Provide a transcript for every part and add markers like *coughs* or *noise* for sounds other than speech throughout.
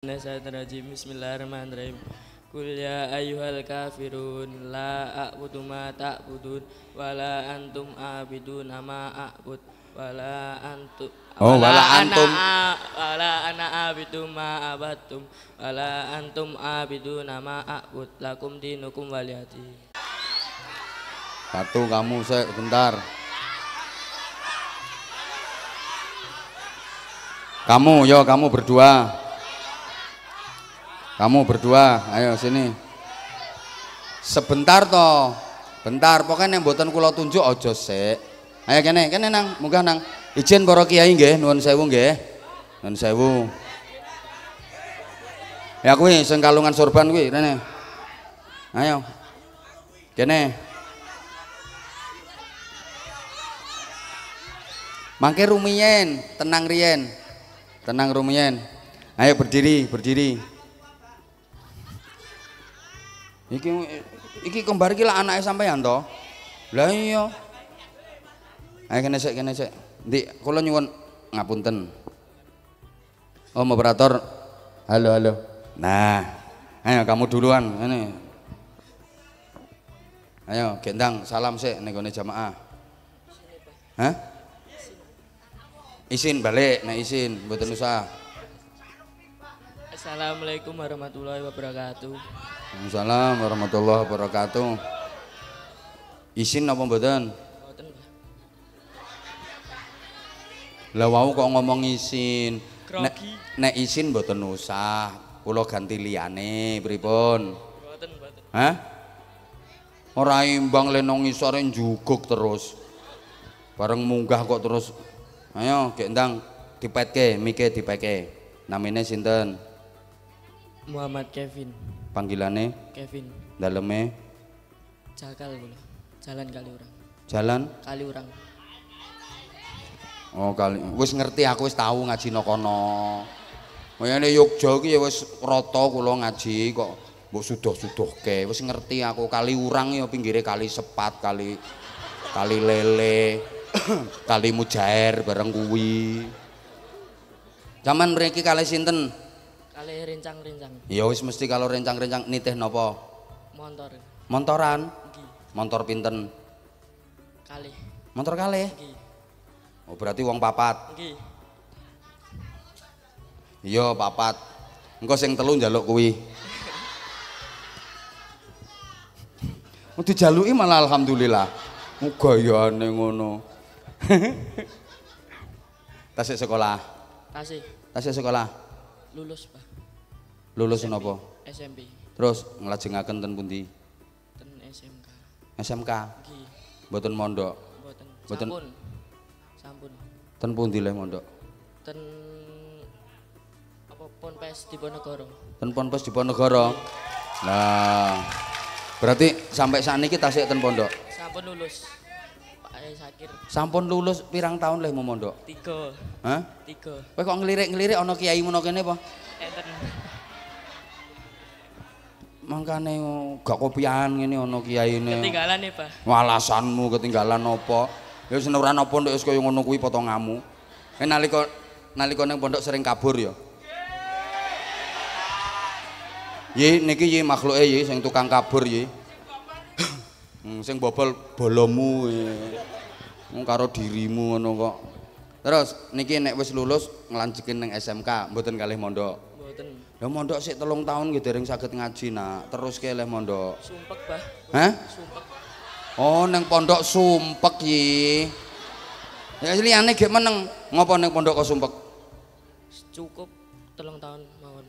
Minasyaitonirrajim Bismillahirrahmanirrahim kul ya ayyuhal kafirun la a'budu ma ta'budun wa la antum abidun ma a'bud wa la oh, antum Oh wala antum wala ana a'budu ma abattum wala antum abidun ma a'bud lakum dinukum waliyati Satu kamu sebentar Kamu yo kamu berdua kamu berdua, ayo sini. Sebentar toh. Bentar, pokoknya yang buatan kulo tunjuk ojo se. Ayo kene, kene nang, mungkin nang. Izin para kiai nggih, nuwun sewu nggih. Nuwun sewu. Ya kuwi sing kalungan sorban kuwi rene. Ayo. Kene. Mangke rumiyen, tenang riyen. Tenang rumiyen. Ayo berdiri, berdiri. Iki iki kembar iki lah anake sampean to. Lah iya. Ayo kene sik kene sik. di kula nyuwun ngapunten. Om operator. Halo halo. Nah, ayo kamu duluan ini. Ayo gendang salam sik ning gone jamaah. Hah? Isin balik, nek nah, isin mboten usah. Assalamualaikum warahmatullahi wabarakatuh. Waalaikumsalam warahmatullahi wabarakatuh. Isin apa mboten? Mboten. Lah wau kok ngomong isin. Nek, nek isin mboten usah. Kula ganti liyane pripun? Mboten, mboten. Hah? Ora imbang le nang isore njuguk terus. Bareng munggah kok terus. Ayo, Gek Ndang, dipetke, mike dipetke. Namine sinten? Muhammad Kevin. Panggilannya? Kevin. Dalemnya? Jakal kula. Jalan kali orang. Jalan? Kali orang. Oh, kali. wes ngerti aku wes tahu ngaji no kono. Ngene Yogyo iki ya wes roto kulo ngaji kok mbok sudah ke. Wes ngerti aku kali urang ya pinggirnya kali sepat, kali kali lele, *clears throat* kali mujair bareng kuwi. Zaman mereka kali sinten? Kali rincang rincang, Ya wis mesti kalau rincang rincang nitih nopo, Montor. Montoran? Nggih. Montor pinten? Kali. Montor kali? Nggih. Oh berarti wong papat. Nggih. Iya papat. Engko sing telu njaluk kuwi. Mau jalui malah alhamdulillah. Gayane ngono. *laughs* Tasik sekolah. Tasik. Tasik sekolah. Lulus, Pak. Lulus SMP. napa? SMP. Terus nglajengaken ten pundi? Ten SMK. SMK. Nggih. Mboten mondok. Mboten. Sampun. Sampun. Ten pundi le mondok? Ten apa Ponpes Diponegoro. Ten Ponpes Diponegoro. Nah. Berarti sampai saat ini kita sih ten pondok. Sampun lulus. Pak Sakir. Sampun lulus pirang tahun leh mau mondok? Tiga. Hah? Tiga. Kowe kok ngelirik-ngelirik ana kiai ngono kene apa? Enten mangkane gak kopian ngene ana kiyaine. Ketinggalan ya, Pak. Alasanmu ketinggalan apa? Ya wis ora napa nek wis kaya ngono kuwi potonganmu. Eh nalika nalika ning pondok sering kabur ya. Ye niki ye makhluke ye sing tukang kabur ye. *clears throat* Hmm, sing bobol bolomu ye. Mung hmm, karo dirimu ngono kok. Terus niki nek wis lulus nglanjutin ning SMK, mboten kalih mondok. Ya mondok sik telung tahun gitu dereng sakit ngaji nak. Terus keleh mondok. Sumpek, Bah. Hah? Sumpek. Oh, neng pondok sumpek iki. Ya aneh gimana neng Ngopo neng pondok kok sumpek? Cukup telung tahun mawon.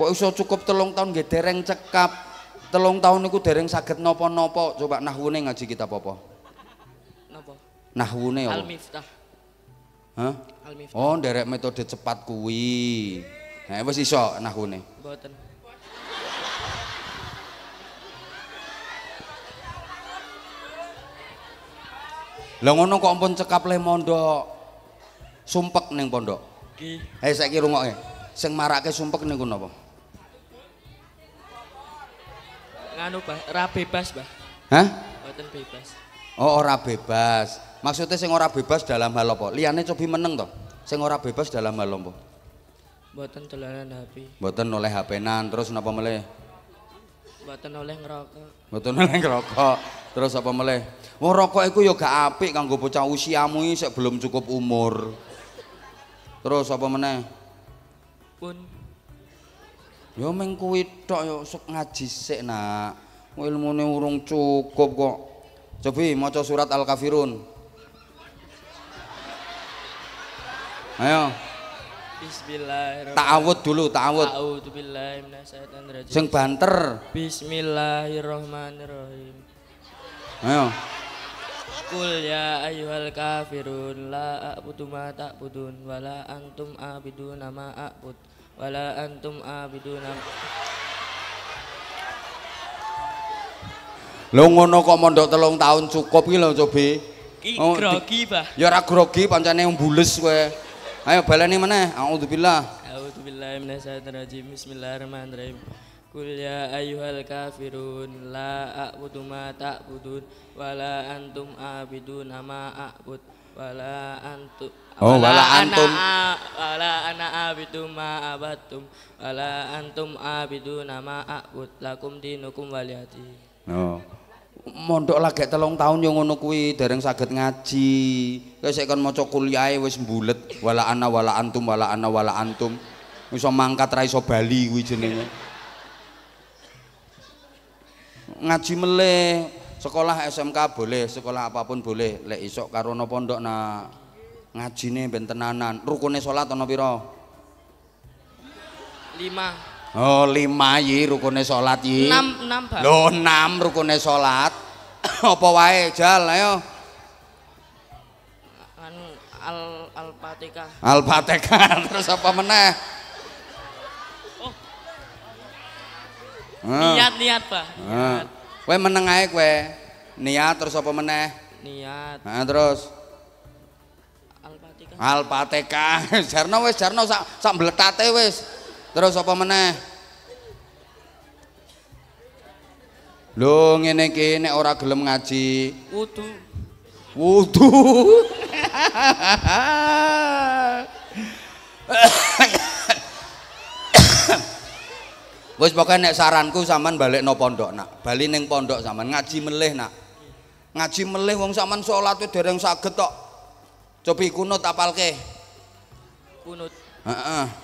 Kok iso cukup telung tahun nggih dereng cekap. Telung tahun niku dereng sakit nopo-nopo. Coba nahwune ngaji kita popo. apa Napa? Nahwune Al-Miftah. Hah? Oh, nderek metode cepat kuwi. Nah, wis iso nahune. Mboten. Lah ngono kok ampun cekap le mondok. Sumpek ning pondok. Ki. Hei eh, saiki rungokke. Sing marake sumpek ning kono apa? Nganu, Ra bebas, Mbah. Hah? Mboten bebas. Oh, ora bebas. Maksudnya sing ora bebas dalam hal apa? Liane cobi meneng toh, Sing ora bebas dalam hal apa? Mboten dolanan HP. Mboten oleh HP-nan, terus napa meleh? buatan oleh ngerokok. Mboten oleh ngerokok. Terus apa meleh? Wong rokok iku ya gak apik kanggo bocah usiamu iki belum cukup umur. Terus apa meneh? Pun. Yo ya meng kuwi tok ya sok ngaji sik, Nak. Ilmune urung cukup kok. Cobi maca surat Al-Kafirun. Ayo. Bismillahirrahmanirrahim. Ta'awud dulu, ta'awud. A'udzu billahi rajim. Sing banter. Bismillahirrahmanirrahim. Ayo. Kul ya ayyuhal kafirun la a'budu ma ta'budun wa la antum abiduna ma a'bud wa la antum abiduna Lho ngono kok mondok telung tahun cukup iki lho cobi. Ki grogi, oh, Pak. Ya ora grogi pancene mbules kowe. Ayo balani meneh. A'udzubillah. A'udzubillahi minasyaitonirrajim. Bismillahirrahmanirrahim. Kul ya ayyuhal kafirun la a'budu ma ta'budun wa antum a'bidun ma a'bud wa la antum Oh, wala, wala antum wala ana abidu ma abatum wala antum abidu nama akut lakum dinukum waliati. Oh mondok lagi telung tahun yang ngono kuwi dereng saged ngaji. Kowe sik kon maca kuliahe wis mbulet wala ana wala antum wala ana wala antum. Iso mangkat ra iso bali kuwi jenenge. Ngaji meleh, sekolah SMK boleh, sekolah apapun boleh. Lek isok karo no pondok na ngajine ben tenanan. Rukune salat ana pira? 5 Oh, lima yi rukune salat yi. 6 6, Pak. Lho, 6 rukune salat. *coughs* Apa wae, Jal, ayo. Anu al al-Fatihah. Al-Fatihah *laughs* terus apa meneh? Oh. Ah. Niat-niat, Pak. Niat. Ah. Kowe meneng ae kowe. Niat terus apa meneh? Niat. Nah, terus Al-Fatihah. Al-Fatihah. *laughs* Jarno wis jarno sak sak mbletate wis. Terus apa meneh? Lho ngene iki nek ora gelem ngaji, wudu. Wudu. Wis pokoke nek saranku sampean balik no pondok nak. Bali ning pondok sampean ngaji melih nak. Ngaji melih wong sampean salat e dereng saged tok. Cobi kunut apalke? Kunut. Heeh.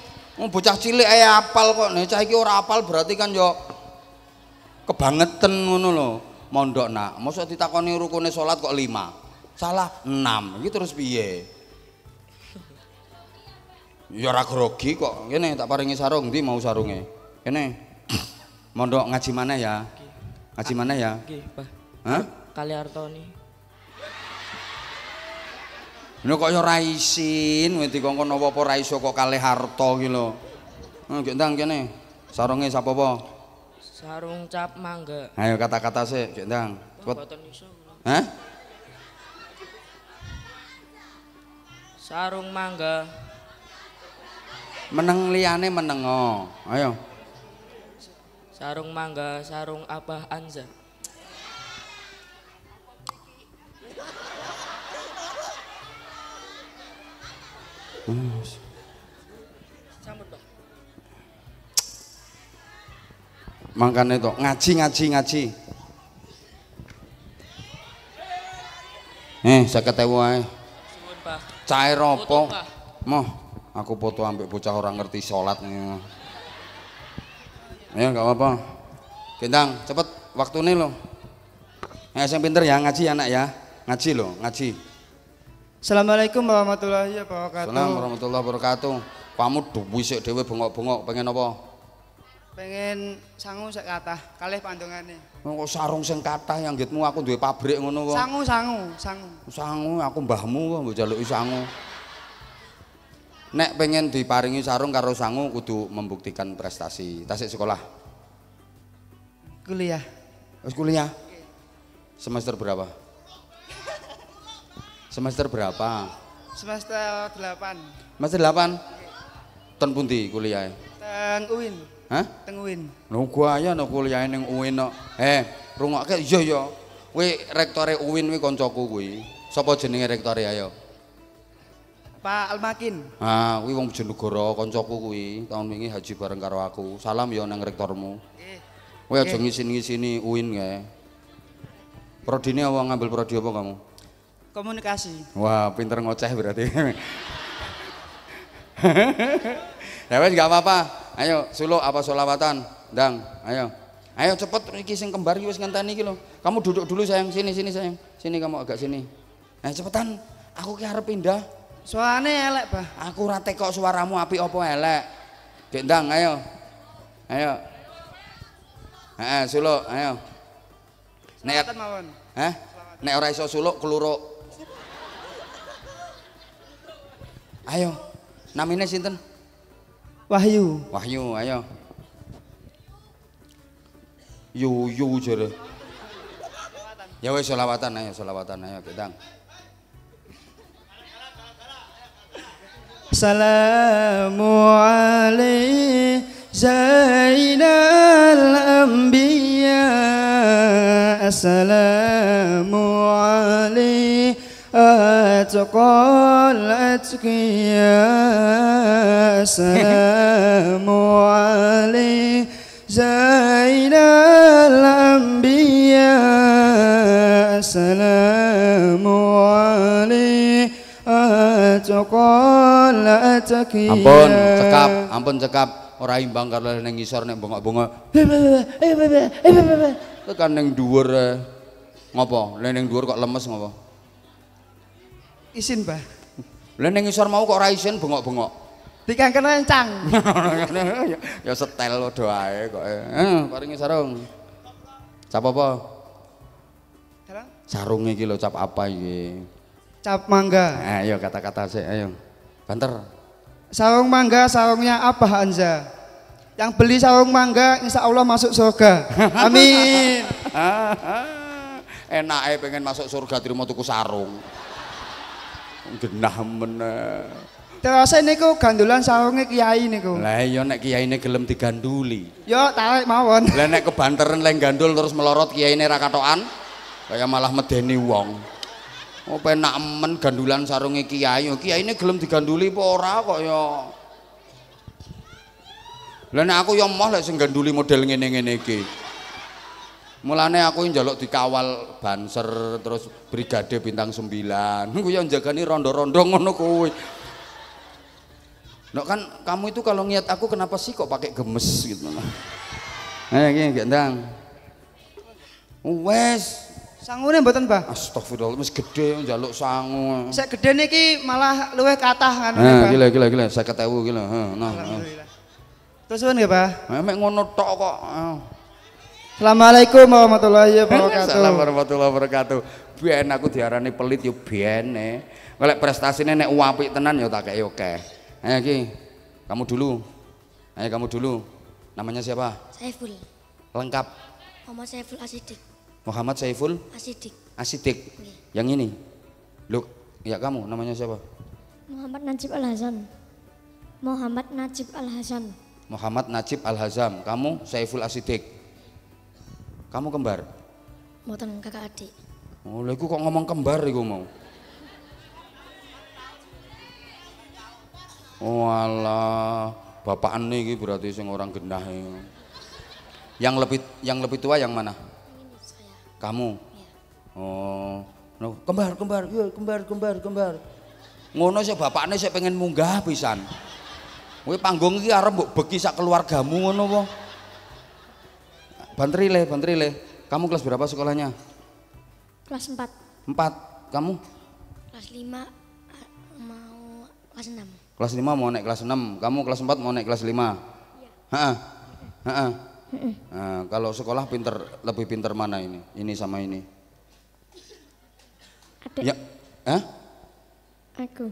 Wong bocah cilik ae apal kok. Nek cah iki ora apal berarti kan yo kebangetan ngono lho. Mondok nak, mosok ditakoni rukune salat kok lima, Salah enam, Iki terus piye? Ya ora grogi kok. ngene tak paringi sarung ndi mau sarunge. Kene. Mondok ngaji mana ya? Ngaji mana ya? Nggih, Pak. Hah? Kali Artoni. Ini kok ya ora isin, kowe dikongkon apa-apa ra kok kalih harta ki lho. Ngono gek ndang kene. Sarunge sapa Sarung cap mangga. Ayo kata-kata sik, kita ndang. Hah? Sarung mangga. Meneng liane menengo. Ayo. Sarung mangga, sarung apa Anza. Mangkane to ngaji ngaji ngaji. Eh, saya ae. Cair opo, Moh, aku foto ambek bocah orang ngerti salat. Ya enggak apa-apa. Gendang, cepet waktune lo. Eh, yang pinter ya ngaji anak ya. Ngaji lo, ngaji. Assalamualaikum warahmatullahi wabarakatuh. Assalamualaikum warahmatullahi wabarakatuh. Kamu duwi sik dhewe bengok-bengok pengen apa? Pengen sangu sik kata. kalih pandongane. Kok sarung sing kathah yang gitu. aku duwe pabrik ngono kok. Sangu sangu, sangu. Sangu aku mbahmu kok mbok jaluki Nek pengen diparingi sarung karo sangu kudu membuktikan prestasi. Tasik sekolah. Kuliah. Wis kuliah. Semester berapa? Semester berapa? Semester 8. Semester 8? Ten pundi kuliah? Teng UIN. Hah? Teng UIN. Lho gua ya no kuliah ning UIN no. Eh, rungokke iya ya. Kuwi rektore UIN kuwi kancaku kuwi. Sapa jenenge rektore ayo? Pak Almakin. Ah, kuwi wong Bojonegoro kancaku kuwi, tahun wingi haji bareng karo aku. Salam ya nang rektormu. Nggih. Kowe aja ngisin-ngisini UIN kae. Prodine apa ngambil prodi apa kamu? Komunikasi. Wah, pinter ngoceh berarti. ya wes gak apa-apa. Ayo, suluk apa solawatan? Dang, ayo. Ayo cepet iki sing kembar iki wis ngenteni iki lho. Kamu duduk dulu sayang, sini sini sayang. Sini kamu agak sini. Nah, cepetan. Aku ki arep pindah. Suarane elek, Bah. Aku ora kok suaramu api apa elek. Dek Dang, ayo. Ayo. Heeh, suluk, ayo. Nek mawon. Hah? Nek ora iso suluk keluruk. Ayo. Namine sinten? Wahyu. Wahyu, ayo. Yu yu jere. Ya wes selawatan ayo selawatan ayo kedang. Salamu alaihi Zainal Anbiya Assalamu أتقى الأتقياء السلام زين الأنبياء Ampun cekap, ampun cekap ora imbang karo ning ngisor nek bengok-bengok. Tekan ning dhuwur eh. ngopo? ning dhuwur kok lemes ngopo? Isin, bah Lah yang isor mau kok ora isin bengok-bengok. kena encang *laughs* ya setel doa ya. kok. Heeh, eh, paringi sarung. Cap apa? Sarung? Sarung iki cap apa iki? Cap mangga. Eh, ayo iya, kata-kata sih, ayo. Banter. Sarung mangga, sarungnya apa Anja? Yang beli sarung mangga insya Allah masuk surga. *laughs* Amin. *laughs* Enak eh pengen masuk surga terima tuku sarung genah meneh. Terus niku gandulan sarunge kiai niku. Lah iya nek kiyaine gelem diganduli. Yo tarik mawon. Lah nek kebanteren lek gandul terus melorot kiyaine ra katokan, kaya malah medeni wong. Oh penak men gandulan sarunge kiai, yo kiyaine gelem diganduli apa ora kok yo Lah nek aku yo moh lek sing ganduli model ngene-ngene iki. Mulane aku njaluk dikawal banser terus brigade bintang sembilan *laughs* Kuwi yang jaga jagani rondo-rondo ngono kuwi. Nok kan kamu itu kalau niat aku kenapa sih kok pakai gemes gitu. Nah, *laughs* eh, ini gendang. Wes Sangune mboten, Mbah? Astagfirullah, wis yang njaluk sangu. Sek gede niki malah luwih kathah kan. Nah, gila gila gila 50.000 gila. Heeh, nah. nah. Terus suwun nggih, Mbah? Eh, mek ngono tok kok. Assalamualaikum warahmatullahi wabarakatuh. Assalamualaikum warahmatullahi wabarakatuh. Ben aku diarani pelit yo bene. Lek prestasine nek apik tenan yo tak kei oke. Ayo ki. Kamu dulu. Ayo kamu dulu. Namanya siapa? Saiful. Lengkap. Muhammad Saiful Asidik. Muhammad Saiful Asidik. Asidik. Okay. Iya. Yang ini. Lu ya kamu namanya siapa? Muhammad Najib Al Hasan. Muhammad Najib Al Hasan. Muhammad Najib Al Hazam. Kamu Saiful Asidik. Kamu kembar? Mboten kakak adik. Oh, lha kok ngomong kembar iku mau. Oh bapak bapakane gitu berarti sing orang gendah Yang lebih yang lebih tua yang mana? Saya. Kamu? Ya. Oh, no. kembar kembar, yuk iya, kembar kembar kembar. Ngono sih bapak bapakne sih pengen munggah pisan. Kowe panggung iki arep mbok beki sak keluargamu ngono boh. Bantrile, Bantrile, kamu kelas berapa sekolahnya? Kelas empat. Empat, kamu? Kelas lima, eh, mau kelas enam. Kelas lima mau naik kelas enam. kamu kelas empat mau naik kelas lima. Iya. Heeh. Nah, kalau sekolah pinter, lebih pinter mana ini? Ini sama ini. Ada? Ya. Hah? Aku.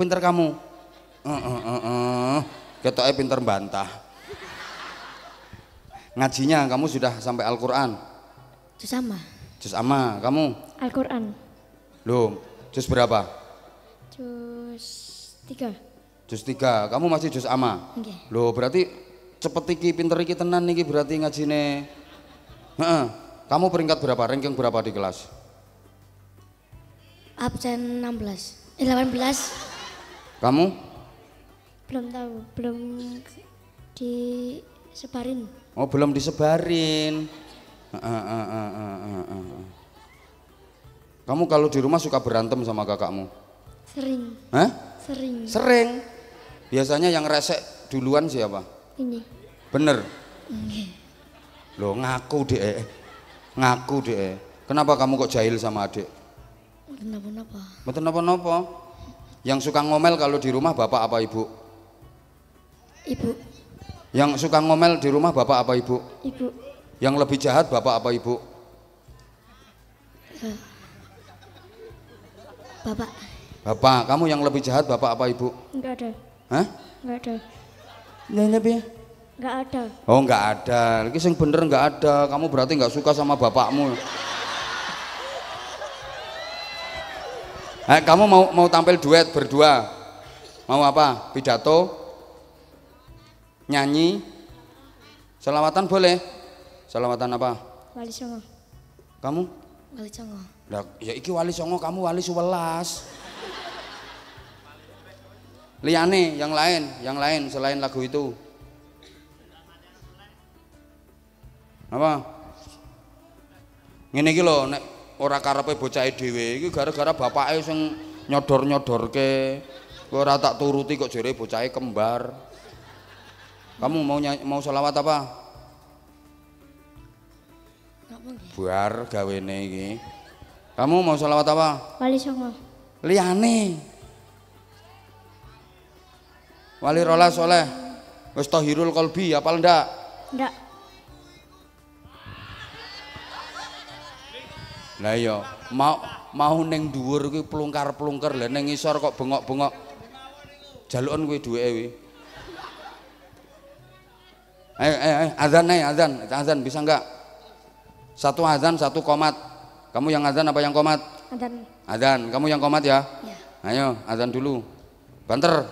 Pinter kamu. Heeh, uh, pinter bantah. Ngajinya kamu sudah sampai Al-Qur'an? Juz sama. Juz sama, kamu? Al-Qur'an. Loh, juz berapa? Juz tiga. Juz tiga, kamu masih juz sama. Okay. Loh, berarti cepet iki pinter iki tenan iki berarti ngajine. Heeh. Kamu peringkat berapa? Ranking berapa di kelas? Absen 16. Eh 18. Kamu? Belum tahu, belum disebarin. Oh belum disebarin. Ah, ah, ah, kamu kalau di rumah suka berantem sama kakakmu? Sering. Hah? Sering. Sering. Biasanya yang resek duluan siapa? Ini. Bener. Ini. Iya. Loh ngaku deh. Ngaku deh. Kenapa kamu kok jahil sama adik? Kenapa-napa. Betul napa-napa. Yang suka ngomel kalau di rumah bapak apa ibu? Ibu. Yang suka ngomel di rumah bapak apa ibu? Ibu. Yang lebih jahat bapak apa ibu? Eh, bapak. Bapak, kamu yang lebih jahat bapak apa ibu? Enggak ada. Hah? Enggak ada. Enggak ada. Enggak ada. Oh, enggak ada. Lagi sing bener enggak ada. Kamu berarti enggak suka sama bapakmu. Eh, kamu mau mau tampil duet berdua? Mau apa? Pidato? nyanyi selawatan boleh selawatan apa wali songo kamu wali songo nah, ya iki wali songo kamu wali suwelas liane yang lain yang lain selain lagu itu apa ngene iki lho nek ora karepe bocahe dhewe iki gara-gara bapake sing nyodor-nyodorke ke ora tak turuti kok jere bocahe kembar kamu mau mau sholawat apa? Buar gawe iki. Kamu mau sholawat apa? Wali songo. Liyane. Wali Rola soleh. Wis tahirul qalbi apal ndak? Ndak. Lah iya, mau mau neng dhuwur kuwi plungkar-plungker, lah isor ngisor kok bengok-bengok. Jalukan kuwi duweke kuwi eh, eh, eh azan nih eh, azan azan bisa enggak? satu azan satu komat kamu yang azan apa yang komat azan azan kamu yang komat ya, ya. ayo azan dulu banter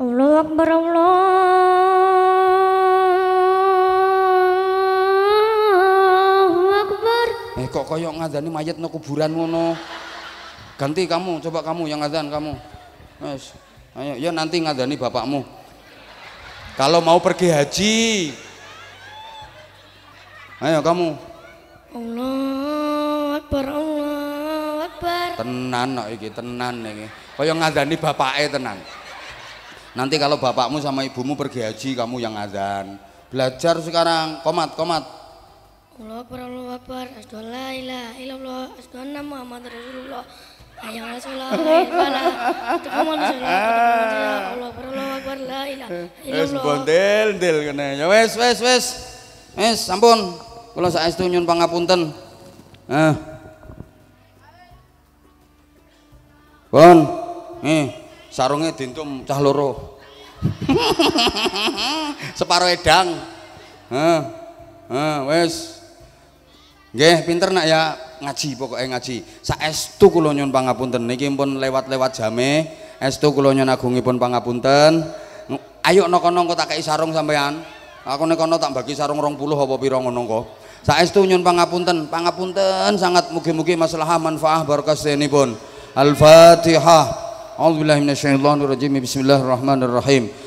Allah Akbar Allah Akbar eh kok koyok ngazani mayat no kuburan ngono ganti kamu coba kamu yang azan kamu Yes. Ayo, ya nanti ngadani bapakmu. Kalau mau pergi haji. Ayo kamu. Allah Akbar, Allah Akbar. Tenan kok no, iki, tenan iki. Kaya ngazani bapake tenan. Nanti kalau bapakmu sama ibumu pergi haji, kamu yang azan. Belajar sekarang, komat, komat. Allah Akbar, Allah Akbar. Asyhadu an la ilaha illallah, asyhadu anna ya Rasulullah Rabbana tukuman Rasulullah Allah bondel ya sampun kula saestu nyun pangapunten nah Bon eh sarungnya dintum cah loro *laughs* separo edang eh, eh, wis nggih pinter nak ya ngaji pokoknya ngaji saestu kula nyuwun pangapunten niki pun lewat-lewat jame estu kula nyuwun agungipun pangapunten ayo noko-noko tak kei sarung sampean aku nek kono tak bagi sarung 20 apa pira ngono kok saestu nyun pangapunten pangapunten sangat mugi-mugi maslahah manfaah barokah pun al-fatihah A'udzu billahi Bismillahirrahmanirrahim.